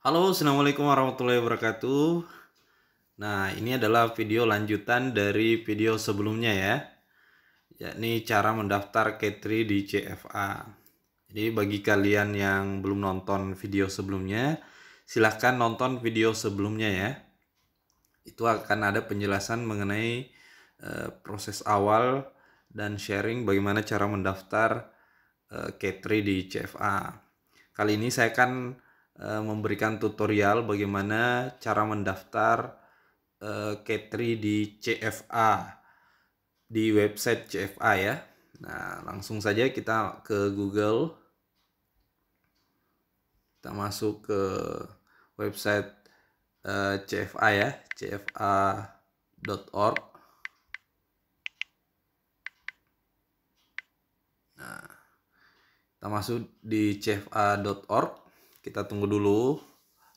Halo, Assalamualaikum warahmatullahi wabarakatuh. Nah, ini adalah video lanjutan dari video sebelumnya ya. Yakni cara mendaftar K3 di CFA. Jadi bagi kalian yang belum nonton video sebelumnya, silahkan nonton video sebelumnya ya. Itu akan ada penjelasan mengenai e, proses awal dan sharing bagaimana cara mendaftar eh, e, K3 di CFA. Kali ini saya akan Eh, memberikan tutorial bagaimana cara mendaftar eh, K3 di CFA di website CFA ya. Nah, langsung saja kita ke Google. Kita masuk ke website eh, CFA ya, cfa.org. Nah, kita masuk di cfa.org kita tunggu dulu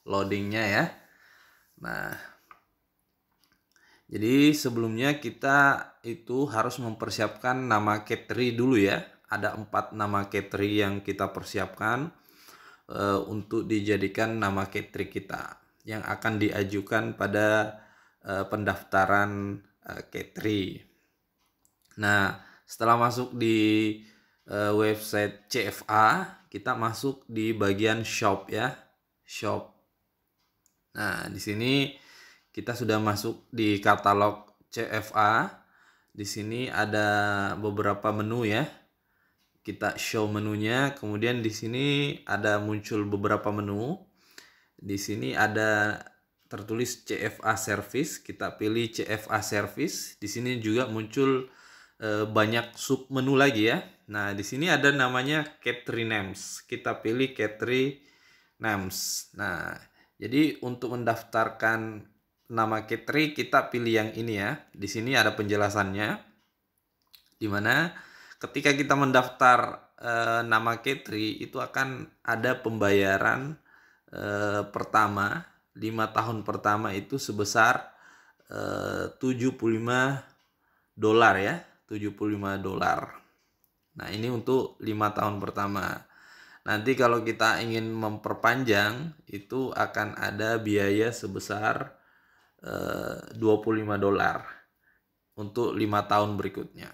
loadingnya ya nah jadi sebelumnya kita itu harus mempersiapkan nama category dulu ya ada empat nama category yang kita persiapkan e, untuk dijadikan nama category kita yang akan diajukan pada e, pendaftaran e, nah setelah masuk di e, website CFA kita masuk di bagian shop ya. Shop. Nah, di sini kita sudah masuk di katalog CFA. Di sini ada beberapa menu ya. Kita show menunya, kemudian di sini ada muncul beberapa menu. Di sini ada tertulis CFA service, kita pilih CFA service. Di sini juga muncul Eh, banyak sub menu lagi ya. Nah, di sini ada namanya Catering Names. Kita pilih Catering Names. Nah, jadi untuk mendaftarkan nama Catering kita pilih yang ini ya. Di sini ada penjelasannya. Dimana ketika kita mendaftar e, nama Catering itu akan ada pembayaran e, pertama lima tahun pertama itu sebesar e, 75 dolar ya 75 dolar. Nah, ini untuk 5 tahun pertama. Nanti kalau kita ingin memperpanjang itu akan ada biaya sebesar eh, 25 dolar untuk 5 tahun berikutnya.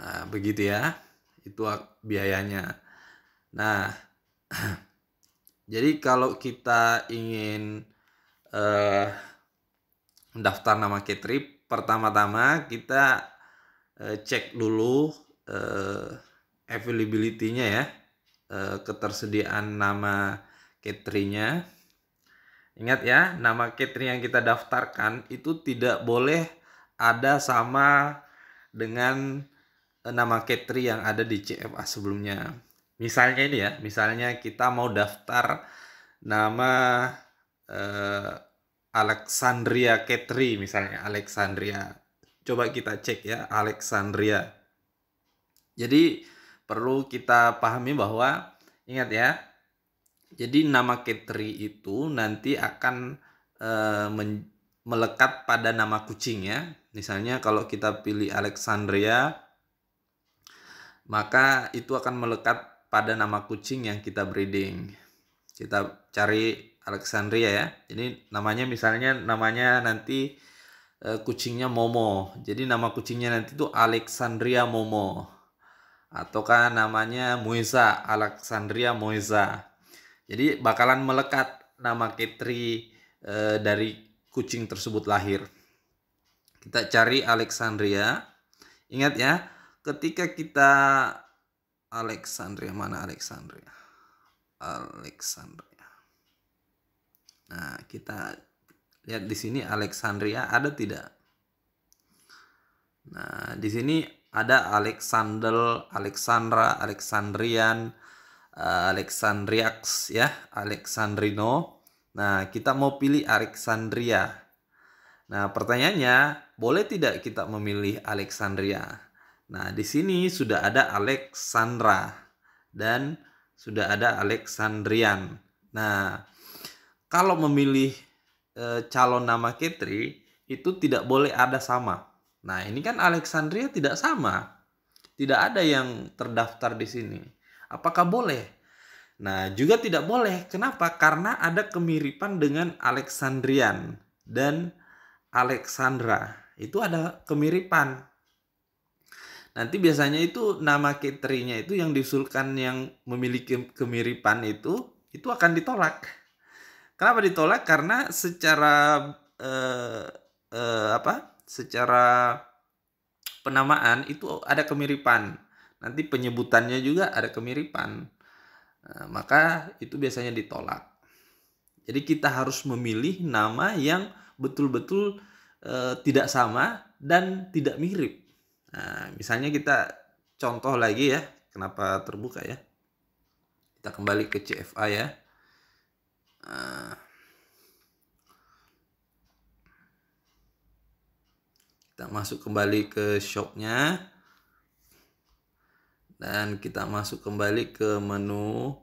Nah, begitu ya. Itu biayanya. Nah, jadi kalau kita ingin eh, mendaftar nama K-Trip pertama-tama kita eh, cek dulu eh, availability-nya ya, eh, ketersediaan nama catering-nya. Ingat ya, nama catering yang kita daftarkan itu tidak boleh ada sama dengan eh, nama catering yang ada di CFA sebelumnya. Misalnya ini ya, misalnya kita mau daftar nama eh, Alexandria Ketri misalnya Alexandria coba kita cek ya Alexandria jadi perlu kita pahami bahwa ingat ya jadi nama Ketri itu nanti akan e, men, melekat pada nama kucing ya misalnya kalau kita pilih Alexandria maka itu akan melekat pada nama kucing yang kita breeding kita cari Alexandria ya. Jadi namanya misalnya namanya nanti uh, kucingnya Momo. Jadi nama kucingnya nanti itu Alexandria Momo. Ataukah namanya Moisa, Alexandria Moisa. Jadi bakalan melekat nama Ketri e, dari kucing tersebut lahir. Kita cari Alexandria. Ingat ya, ketika kita Alexandria mana Alexandria? Alexandria. Nah, kita lihat di sini Alexandria ada tidak? Nah, di sini ada Alexander, Alexandra, Alexandrian, eh, Alexandriax ya, Alexandrino. Nah, kita mau pilih Alexandria. Nah, pertanyaannya, boleh tidak kita memilih Alexandria? Nah, di sini sudah ada Alexandra dan sudah ada Alexandrian. Nah, kalau memilih e, calon nama Ketri itu tidak boleh ada sama. Nah, ini kan Alexandria tidak sama. Tidak ada yang terdaftar di sini. Apakah boleh? Nah, juga tidak boleh. Kenapa? Karena ada kemiripan dengan Alexandrian dan Alexandra. Itu ada kemiripan. Nanti biasanya itu nama Ketrinya itu yang diusulkan yang memiliki kemiripan itu itu akan ditolak Kenapa ditolak? Karena secara uh, uh, apa? Secara penamaan itu ada kemiripan. Nanti penyebutannya juga ada kemiripan. Uh, maka itu biasanya ditolak. Jadi kita harus memilih nama yang betul-betul tidak sama dan tidak mirip. Nah, misalnya kita contoh lagi ya, kenapa terbuka ya? Kita kembali ke CFA ya. masuk kembali ke shopnya dan kita masuk kembali ke menu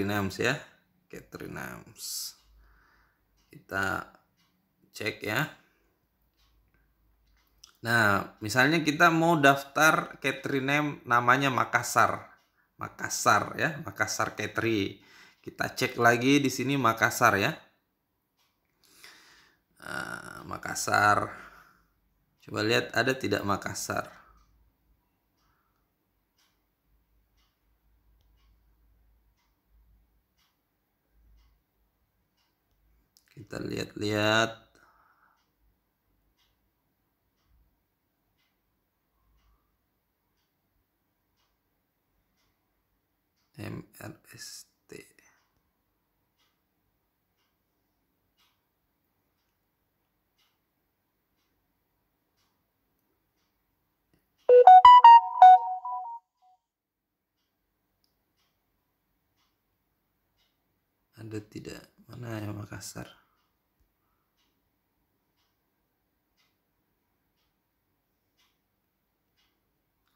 names ya names kita cek ya Nah, misalnya kita mau daftar catering name namanya Makassar. Makassar ya, Makassar Catering. Kita cek lagi di sini Makassar ya. Ah, Makassar. Coba lihat ada tidak Makassar. Kita lihat-lihat. MRST. ada tidak mana yang Makassar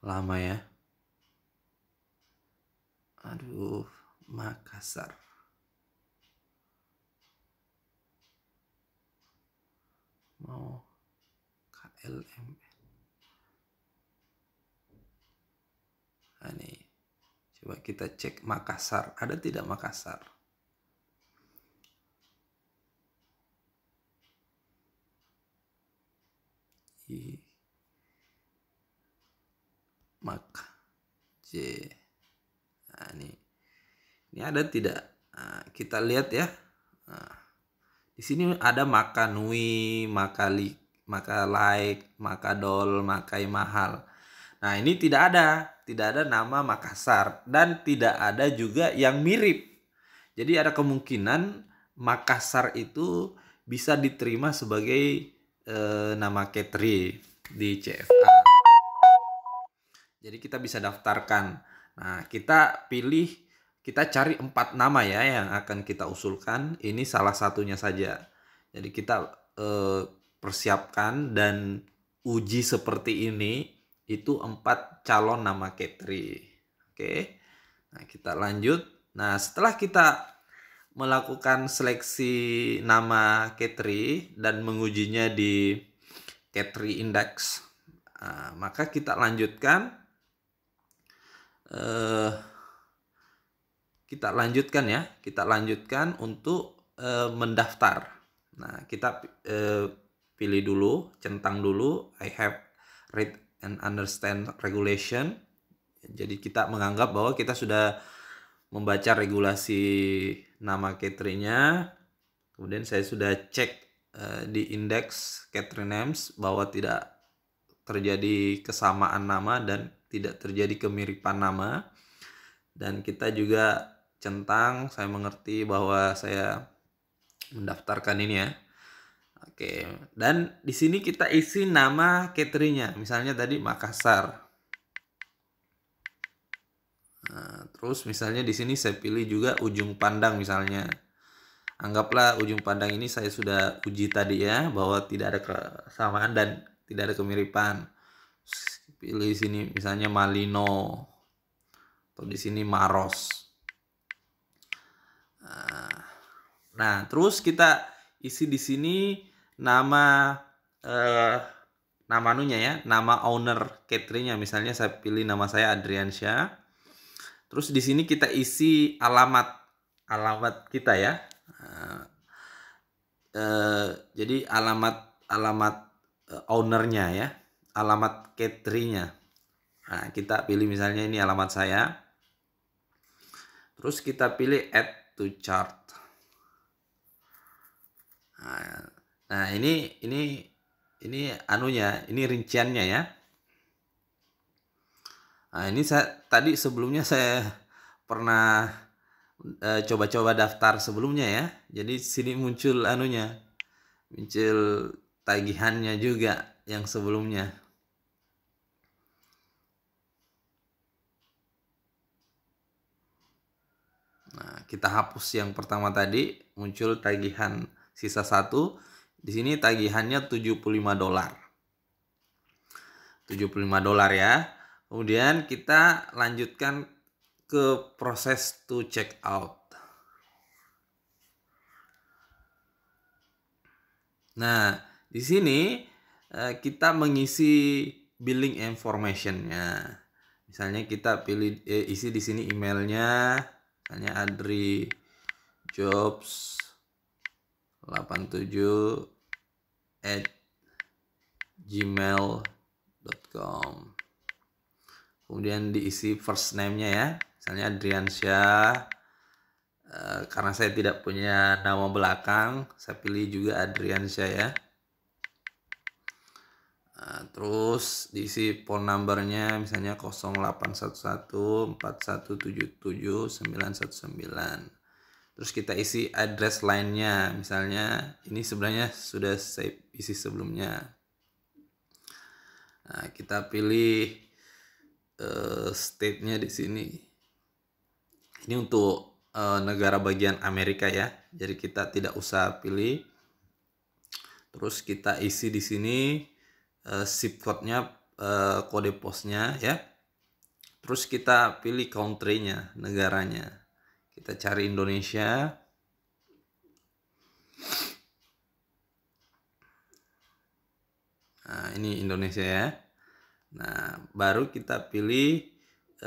lama ya aduh Makassar mau KLM nah, ini coba kita cek Makassar ada tidak Makassar maka C nah, ini ini ada tidak nah, kita lihat ya nah, di sini ada maka nui maka li maka like maka dol makai mahal nah ini tidak ada tidak ada nama Makassar dan tidak ada juga yang mirip jadi ada kemungkinan Makassar itu bisa diterima sebagai eh, nama Ketri di CFA jadi kita bisa daftarkan. Nah, kita pilih, kita cari empat nama ya yang akan kita usulkan. Ini salah satunya saja. Jadi kita eh, persiapkan dan uji seperti ini itu empat calon nama Katri. Oke. Nah, kita lanjut. Nah, setelah kita melakukan seleksi nama Katri dan mengujinya di Katri Index, nah, maka kita lanjutkan eh, kita lanjutkan ya kita lanjutkan untuk eh, mendaftar nah kita eh, pilih dulu centang dulu I have read and understand regulation jadi kita menganggap bahwa kita sudah membaca regulasi nama cateringnya kemudian saya sudah cek uh, di indeks catering names bahwa tidak terjadi kesamaan nama dan tidak terjadi kemiripan nama dan kita juga centang saya mengerti bahwa saya mendaftarkan ini ya Oke, dan di sini kita isi nama cateringnya, misalnya tadi Makassar. Nah, terus misalnya di sini saya pilih juga ujung pandang misalnya. Anggaplah ujung pandang ini saya sudah uji tadi ya bahwa tidak ada kesamaan dan tidak ada kemiripan pilih sini misalnya Malino atau di sini Maros ah. nah terus kita isi di sini nama eh, nama anunya ya nama owner cateringnya misalnya saya pilih nama saya Adriansyah terus di sini kita isi alamat alamat kita ya ah. eh, jadi alamat alamat eh, ownernya ya alamat cateringnya. Nah, kita pilih misalnya ini alamat saya. Terus kita pilih add to chart. Nah, nah ini ini ini anunya, ini rinciannya ya. Nah, ini saya tadi sebelumnya saya pernah e, coba-coba e, daftar sebelumnya ya. Jadi sini muncul anunya. Muncul tagihannya juga yang sebelumnya. kita hapus yang pertama tadi, muncul tagihan sisa satu. Di sini tagihannya 75 dolar. 75 dolar ya. Kemudian kita lanjutkan ke proses to check out. Nah, di sini eh, kita mengisi billing informationnya. Misalnya kita pilih eh, isi di sini emailnya, misalnya Adri Jobs 87 at gmail.com kemudian diisi first name-nya ya misalnya Adriansyah e, karena saya tidak punya nama belakang saya pilih juga Adriansyah ya Nah, terus diisi phone numbernya misalnya 0811-4177-919 terus kita isi address lainnya misalnya ini sebenarnya sudah saya isi sebelumnya nah, kita pilih uh, state-nya di sini ini untuk uh, negara bagian Amerika ya jadi kita tidak usah pilih terus kita isi di sini uh, eh, nya eh, kode posnya ya. Terus kita pilih country-nya, negaranya. Kita cari Indonesia. Nah, ini Indonesia ya. Nah, baru kita pilih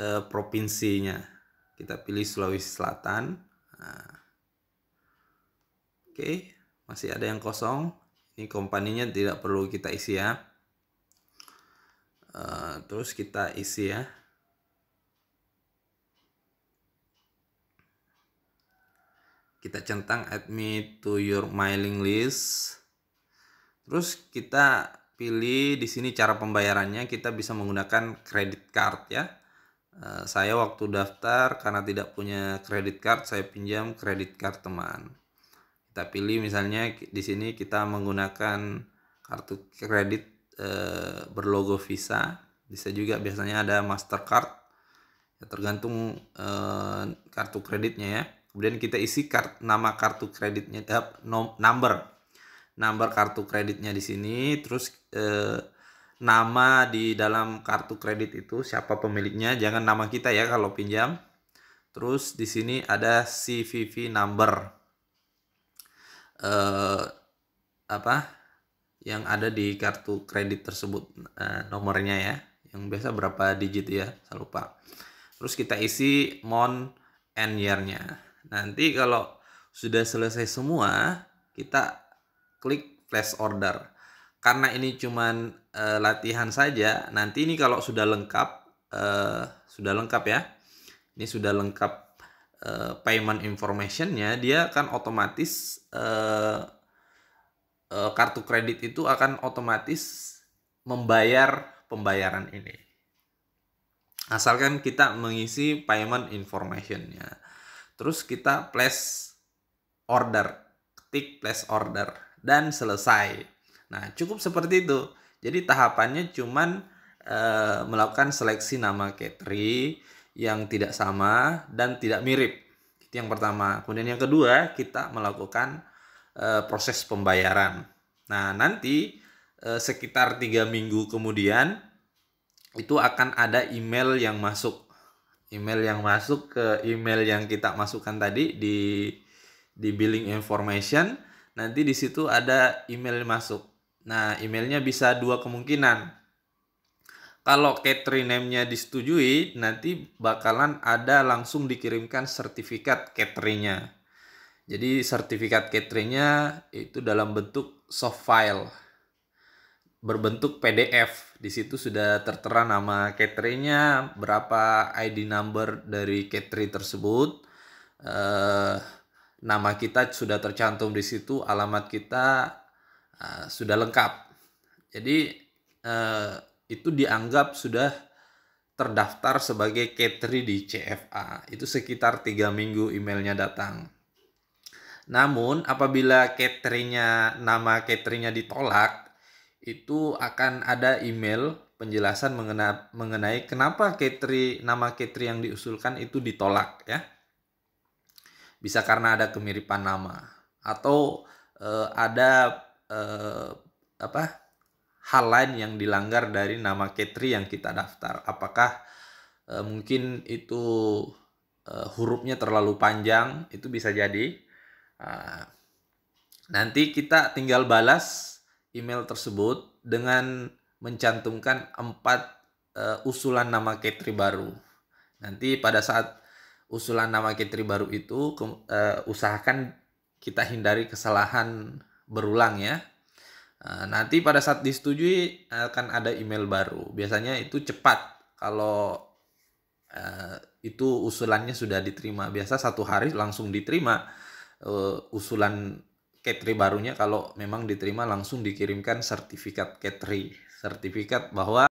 eh, provinsinya. Kita pilih Sulawesi Selatan. Nah. Oke, masih ada yang kosong. Ini kompaninya tidak perlu kita isi ya. Eh, terus kita isi ya kita centang add me to your mailing list terus kita pilih di sini cara pembayarannya kita bisa menggunakan credit card ya eh, saya waktu daftar karena tidak punya credit card saya pinjam credit card teman kita pilih misalnya di sini kita menggunakan kartu kredit Eh, berlogo Visa, bisa juga biasanya ada Mastercard. Ya, tergantung e, kartu kreditnya ya. Kemudian kita isi kart, nama kartu kreditnya, eh, number, number kartu kreditnya di sini, terus e, nama di dalam kartu kredit itu siapa pemiliknya jangan nama kita ya kalau pinjam terus di sini ada CVV number eh, apa yang ada di kartu kredit tersebut eh, nomornya ya yang biasa berapa digit ya saya lupa terus kita isi mon and year-nya nanti kalau sudah selesai semua kita klik flash order karena ini cuman e, latihan saja nanti ini kalau sudah lengkap e, sudah lengkap ya ini sudah lengkap e, payment informationnya dia akan otomatis e, Eh, kartu kredit itu akan otomatis membayar pembayaran ini. Asalkan kita mengisi payment information-nya. Terus kita place order, ketik place order dan selesai. Nah, cukup seperti itu. Jadi tahapannya cuman e, melakukan seleksi nama category yang tidak sama dan tidak mirip. Itu yang pertama. Kemudian yang kedua, kita melakukan Eh, proses pembayaran. Nah, nanti eh, sekitar tiga minggu kemudian itu akan ada email yang masuk. Email yang masuk ke email yang kita masukkan tadi di di billing information. Nanti di situ ada email masuk. Nah, emailnya bisa dua kemungkinan kalau catering name-nya disetujui, nanti bakalan ada langsung dikirimkan sertifikat cateringnya. Jadi sertifikat cateringnya itu dalam bentuk soft file berbentuk PDF. Di situ sudah tertera nama cateringnya, berapa ID number dari catering tersebut. Eh, nama kita sudah tercantum di situ, alamat kita eh, sudah lengkap. Jadi eh, itu dianggap sudah terdaftar sebagai catering di CFA. Itu sekitar tiga minggu emailnya datang. Namun apabila cateringnya nama cateringnya ditolak, itu akan ada email penjelasan mengenai, mengenai kenapa catering nama catering yang diusulkan itu ditolak ya. Bisa karena ada kemiripan nama atau e, ada eh, apa hal lain yang dilanggar dari nama catering yang kita daftar. Apakah eh, mungkin itu eh, hurufnya terlalu panjang? Itu bisa jadi Ah. nanti kita tinggal balas email tersebut dengan mencantumkan empat uh, usulan nama Ketri baru. Nanti pada saat usulan nama Ketri baru itu ke, uh, eh, usahakan kita hindari kesalahan berulang ya. Eh, nanti pada saat disetujui akan ada email baru. Biasanya itu cepat kalau itu usulannya sudah diterima. Biasa satu hari langsung diterima uh, usulan Ketri barunya kalau memang diterima langsung dikirimkan sertifikat Ketri sertifikat bahwa